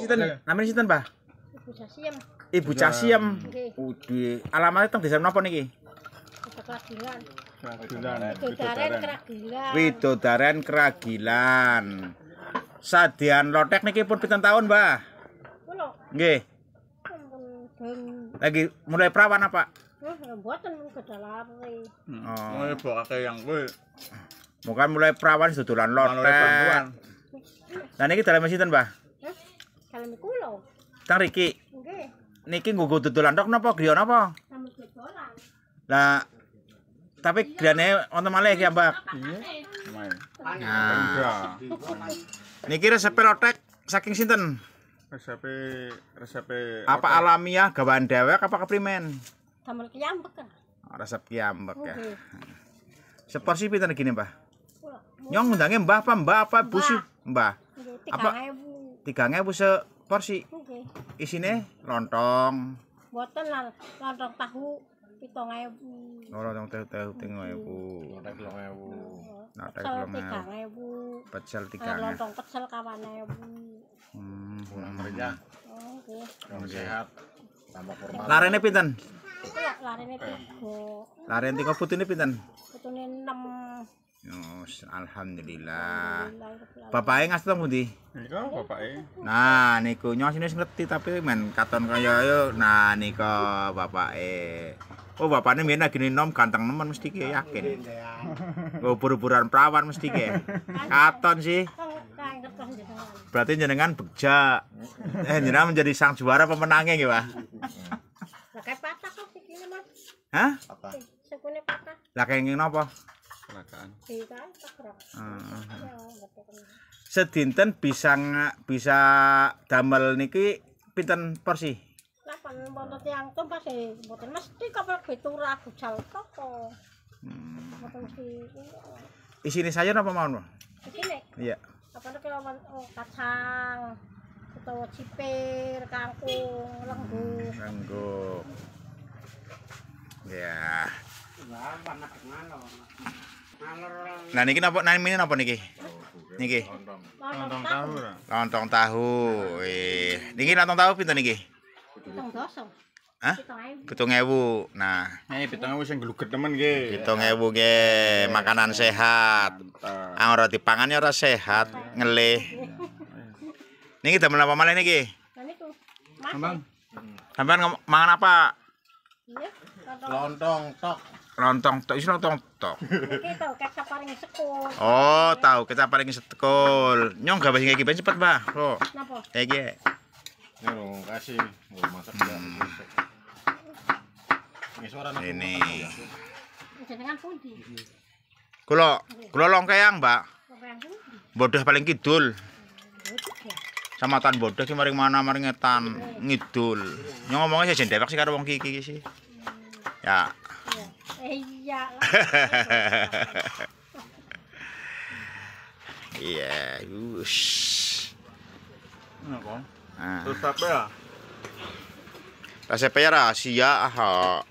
Sinten? Namine sinten, Pak? Ibu Casiem. Ibu Casiem. Udhe. alamatnya teng desa napa niki? Keragilan. Widodaren Keragilan. Widodaren Keragilan. Sadian Lotek niki pun pinten tahun, Mbah? Kula. Nggih. Lagi mulai perawan apa? Ya mboten Oh, oh ya, mulai yang kuwi. mulai perawan dodolan lotek. Lah niki dalem sinten, Mbah? Kang Riki. Niki nggo tutulan dok, napa griya napa? Lah tapi iya. griyane wonten malih ya, Mbak. Nah. Niki resep rotek saking sinten? Resep resep apa rotek. alamiah gawaan dewek apa keprimen? Sambel kiambek. Oh, resep kiambek ya. Seporsi pinten gini, Mbak. Nyong undange Mbah apa Mbah apa Bu Mbah? Apa? Tiga 3000 se porsi okay. isine lontong buatan lontong tahu pitung ewu oh lontong tahu tahu pitung ewu lontong pitung ewu lontong pitung ewu pecel tiga ewu lontong nah, pecel eh, kawan ewu hmm kurang hmm. kerja oke kurang sehat tambah formal larene pinten iya, larene tiga larene tiga putune pinten putune enam Yos, oh, alhamdulillah. Bapake ngas to pundi? Nika bapake. Nah, niko nyos ini ngerti tapi men katon kaya yo. Nah, niko bapake. Oh, bapaknya mien lagi nom ganteng nemen mesti kayak yakin. Oh, buru-buran perawan mesti kayak. Katon sih. Berarti jenengan bekerja, Eh, jenengan menjadi sang juara pemenangnya gitu Pak. kayak patah kok sikile, Mas. Hah? Apa? Sekune patah. Lah kayak ngene napa? Sedinten bisa bisa damel niki pinten porsi? Lah pan wonten tiyang tumpah eh, sih mesti kapal toko. Hmm. Iya. apa mawon, Iya. Apa oh, kacang atau cipir, kangkung, lengguk. Lengguk. Ya. Nah niki napa namine napa niki? Niki. Lontong tahu. Lontong tahu. Eh, niki lontong tahu pinten niki? Hah? Pitung ewu. Nah. Eh, pitung ewu sing gluget temen nggih. Pitung ewu nggih, makanan sehat. Ah ora dipangan ya ora sehat, ngelih. Niki damel apa malih niki? Sampeyan. Sampeyan mangan apa? Iya, lontong tok. Lontong tok, iso lontong tok. Oh, tahu kecap paling sekol. Nyong gawe sing iki ben cepet, Pak. Loh. Napa? Iki. kasih. masak ya. Ini. Jenengan pundi? Kula, kula longkeang, Mbak. Bodoh paling kidul. Ya? Samatan bodoh sih maring mana maring etan ngidul. Nyong ngomongnya sih jendepak sih karo wong kiki sih. Ya, Iya. Iya, ush. Nah, kok. Ah. Terus apa ya? Rasa apa ya rahasia?